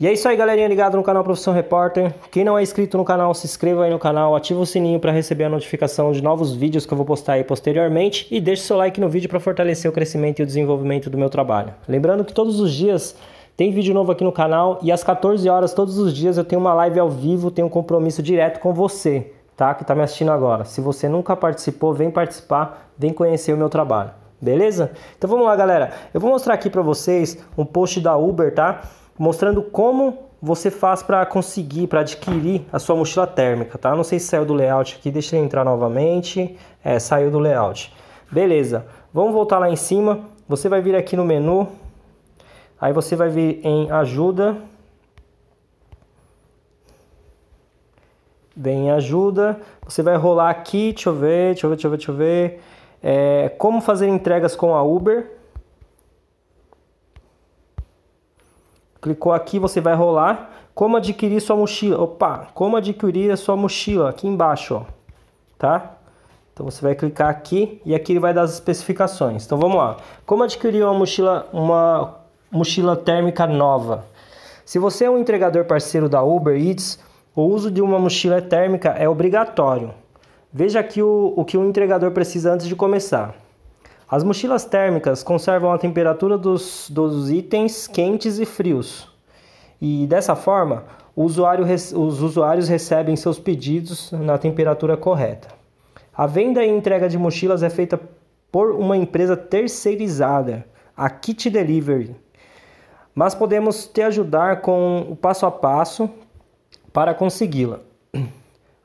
E é isso aí, galerinha ligado no canal Profissão Repórter. Quem não é inscrito no canal, se inscreva aí no canal, ativa o sininho para receber a notificação de novos vídeos que eu vou postar aí posteriormente e deixe seu like no vídeo para fortalecer o crescimento e o desenvolvimento do meu trabalho. Lembrando que todos os dias tem vídeo novo aqui no canal e às 14 horas todos os dias eu tenho uma live ao vivo, tenho um compromisso direto com você, tá? Que está me assistindo agora. Se você nunca participou, vem participar, vem conhecer o meu trabalho. Beleza? Então vamos lá, galera. Eu vou mostrar aqui para vocês um post da Uber, tá? mostrando como você faz para conseguir, para adquirir a sua mochila térmica, tá? Não sei se saiu do layout aqui, deixa ele entrar novamente. É, saiu do layout. Beleza, vamos voltar lá em cima. Você vai vir aqui no menu, aí você vai vir em ajuda. Vem em ajuda, você vai rolar aqui, deixa eu ver, deixa eu ver, deixa eu ver, deixa eu ver. É, como fazer entregas com a Uber, Clicou aqui, você vai rolar. Como adquirir sua mochila? Opa, como adquirir a sua mochila? Aqui embaixo, ó. Tá? Então você vai clicar aqui e aqui ele vai dar as especificações. Então vamos lá. Como adquirir uma mochila, uma mochila térmica nova? Se você é um entregador parceiro da Uber Eats, o uso de uma mochila térmica é obrigatório. Veja aqui o, o que o entregador precisa antes de começar. As mochilas térmicas conservam a temperatura dos, dos itens quentes e frios. E dessa forma, usuário, os usuários recebem seus pedidos na temperatura correta. A venda e entrega de mochilas é feita por uma empresa terceirizada, a Kit Delivery. Mas podemos te ajudar com o passo a passo para consegui-la.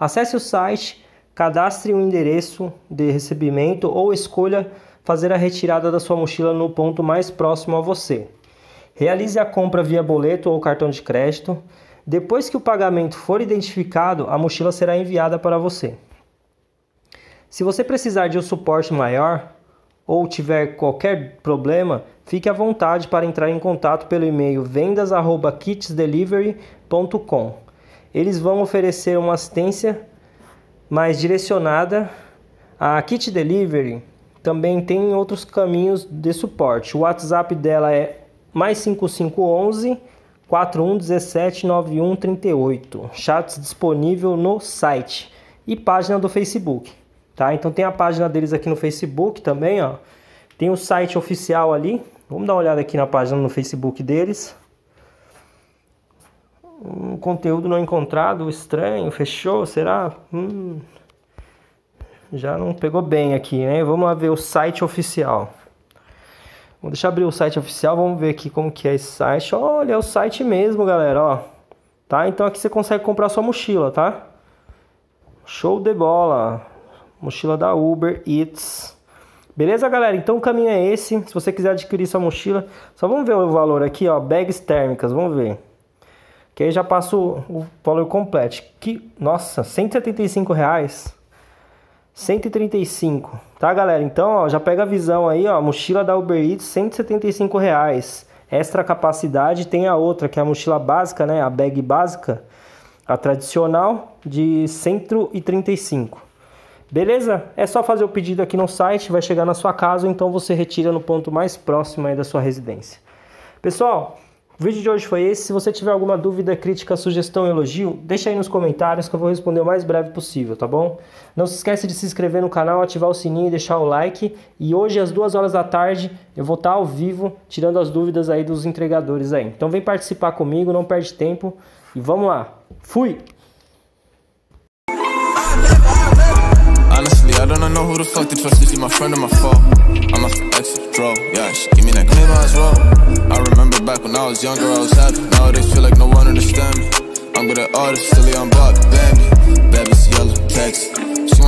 Acesse o site, cadastre o endereço de recebimento ou escolha fazer a retirada da sua mochila no ponto mais próximo a você. Realize a compra via boleto ou cartão de crédito. Depois que o pagamento for identificado, a mochila será enviada para você. Se você precisar de um suporte maior ou tiver qualquer problema, fique à vontade para entrar em contato pelo e-mail vendas@kitsdelivery.com. Eles vão oferecer uma assistência mais direcionada a kit delivery também tem outros caminhos de suporte. O WhatsApp dela é mais 5511 4117 9138. Chats disponível no site e página do Facebook, tá? Então tem a página deles aqui no Facebook também, ó. Tem o site oficial ali. Vamos dar uma olhada aqui na página no Facebook deles. Um conteúdo não encontrado, estranho, fechou, será? Hum já não pegou bem aqui, né? Vamos lá ver o site oficial. Vou deixar abrir o site oficial, vamos ver aqui como que é esse site. Olha, é o site mesmo, galera, ó. Tá? Então aqui você consegue comprar sua mochila, tá? Show de bola. Mochila da Uber Eats. Beleza, galera? Então o caminho é esse. Se você quiser adquirir sua mochila, só vamos ver o valor aqui, ó, bags térmicas, vamos ver. Que aí já passo o valor completo. Que, nossa, 175 reais. 135, tá galera? Então, ó, já pega a visão aí, ó, mochila da Uber Eats, 175 reais. Extra capacidade tem a outra, que é a mochila básica, né, a bag básica, a tradicional de 135. Beleza? É só fazer o pedido aqui no site, vai chegar na sua casa, ou então você retira no ponto mais próximo aí da sua residência. Pessoal, o vídeo de hoje foi esse. Se você tiver alguma dúvida, crítica, sugestão, elogio, deixa aí nos comentários que eu vou responder o mais breve possível, tá bom? Não se esquece de se inscrever no canal, ativar o sininho e deixar o like. E hoje, às duas horas da tarde, eu vou estar ao vivo tirando as dúvidas aí dos entregadores aí. Então vem participar comigo, não perde tempo. E vamos lá. Fui! I don't know who the fuck to trust, is my friend or my I'm a extra draw, yeah, she give me that as well I was younger, I was happy. Nowadays feel like no one understand me. I'm with at artist, silly, I'm Bob Bambi. Baby's yellow, text.